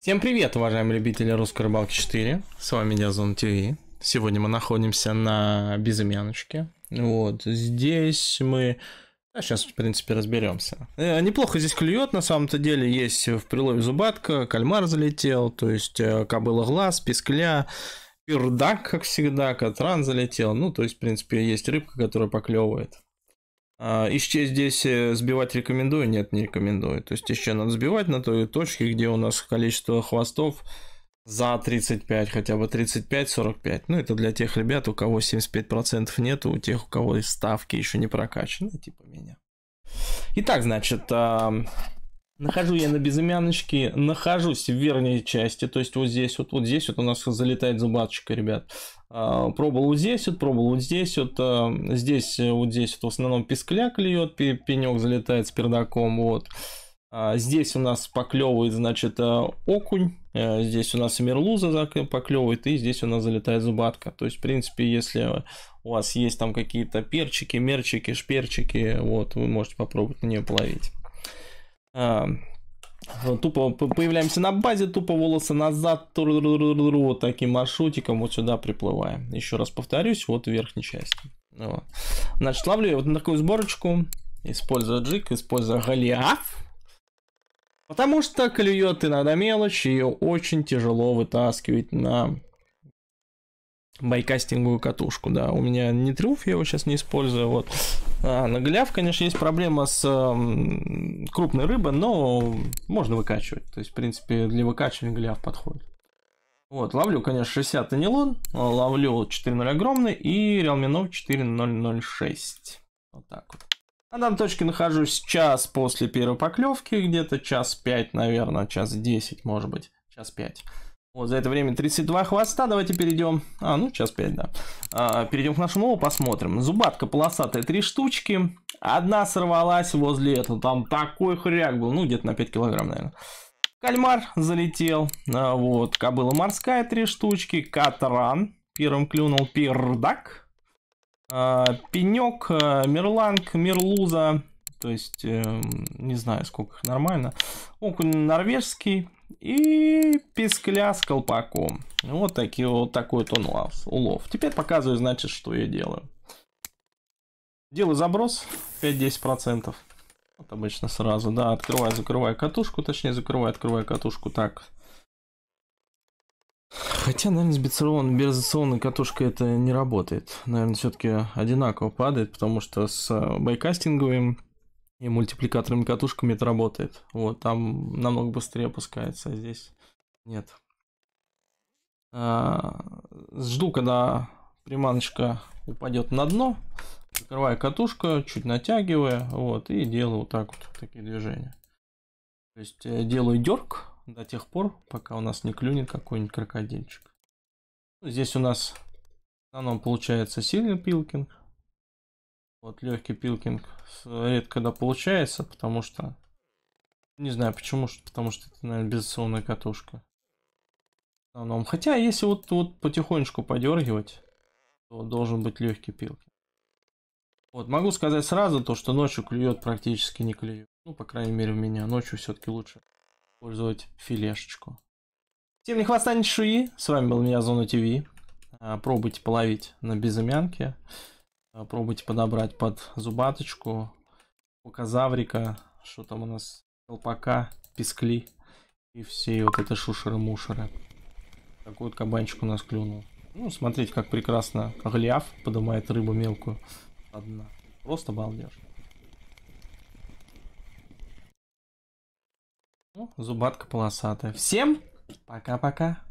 Всем привет, уважаемые любители русской рыбалки 4. С вами Диазон ТВ. Сегодня мы находимся на безымяночке. Вот, здесь мы... А сейчас, в принципе, разберемся. Э, неплохо здесь клюет, на самом-то деле. Есть в прилове зубатка, кальмар залетел, то есть э, кобыла глаз, пескля, пердак, как всегда, катран залетел. Ну, то есть, в принципе, есть рыбка, которая поклевывает еще а, здесь э, сбивать рекомендую? Нет, не рекомендую. То есть еще надо сбивать на той точке, где у нас количество хвостов за 35, хотя бы 35-45. Ну, это для тех ребят, у кого 75% нету, у тех, у кого ставки еще не прокачаны, типа меня. Итак, значит, Нахожу я на безымяночке, нахожусь в верхней части, то есть вот здесь вот, вот здесь вот у нас залетает зубаточка, ребят. А, пробовал вот здесь вот, пробовал вот здесь вот, а, здесь вот здесь вот в основном пескляк льет, пенек залетает с пердаком, вот. А, здесь у нас поклевывает, значит, окунь, здесь у нас мерлуза поклевывает, и здесь у нас залетает зубатка. То есть, в принципе, если у вас есть там какие-то перчики, мерчики, шперчики, вот, вы можете попробовать на нее половить. Тупо появляемся на базе, тупо волосы назад, вот таким маршрутиком вот сюда приплываем. Еще раз повторюсь, вот в верхней части. Вот. Значит, ловлю я вот на такую сборочку, используя джик, используя голиаф. Потому что клюет иногда мелочь, ее очень тяжело вытаскивать на байкастинговую катушку, да. У меня не триумф, я его сейчас не использую, вот. А, на гляв, конечно, есть проблема с э, крупной рыбой, но можно выкачивать. То есть, в принципе, для выкачивания гляв подходит. Вот, ловлю, конечно, 60 анилон, ловлю 4.0 огромный и реалминов 4.006. Вот так вот. На данной точке нахожусь час после первой поклевки, где-то час 5, наверное, час 10, может быть, час 5. Вот за это время 32 хвоста, давайте перейдем. А, ну, час 5, да. А, перейдем к нашему посмотрим. Зубатка полосатая, три штучки. Одна сорвалась возле этого, там такой хряк был, ну, где-то на 5 килограмм, наверное. Кальмар залетел, а, вот, кобыла морская, три штучки. Катран, первым клюнул пердак. А, пенек, а, мерланг, мерлуза, то есть э, не знаю, сколько их нормально. Окунь норвежский и пескля с колпаком. Вот, такие, вот такой вот он улов. Теперь показываю, значит, что я делаю. Делаю заброс 5-10%. Вот обычно сразу, да, открываю, закрываю катушку, точнее, закрываю, открываю катушку так. Хотя, наверное, с бирзационной катушкой это не работает. Наверное, все-таки одинаково падает, потому что с э, байкастинговым и мультипликаторами катушками это работает. Вот, там намного быстрее опускается, а здесь нет. А, жду, когда приманочка упадет на дно, закрываю катушку, чуть натягивая, вот, и делаю вот так вот, такие движения. То есть э, делаю дерг до тех пор, пока у нас не клюнет какой-нибудь крокодильчик. Здесь у нас в основном получается сильный пилкинг, вот легкий пилкинг редко когда получается, потому что... Не знаю почему, потому что это, наверное, безационная катушка. В Хотя, если вот, вот потихонечку подергивать, то должен быть легкий пилкинг. Вот, могу сказать сразу то, что ночью клюет практически не клюет. Ну, по крайней мере, у меня ночью все-таки лучше использовать филешечку. Всем не хвоста, не чешуи. С вами был меня Зона ТВ. А, пробуйте половить на безымянке. А, пробуйте подобрать под зубаточку, показаврика, что там у нас, колпака, пескли и все вот это шушеры-мушеры. Такой вот кабанчик у нас клюнул. Ну, смотрите, как прекрасно гляв поднимает рыбу мелкую со Просто балдеж. Ну, зубатка полосатая. Всем пока-пока.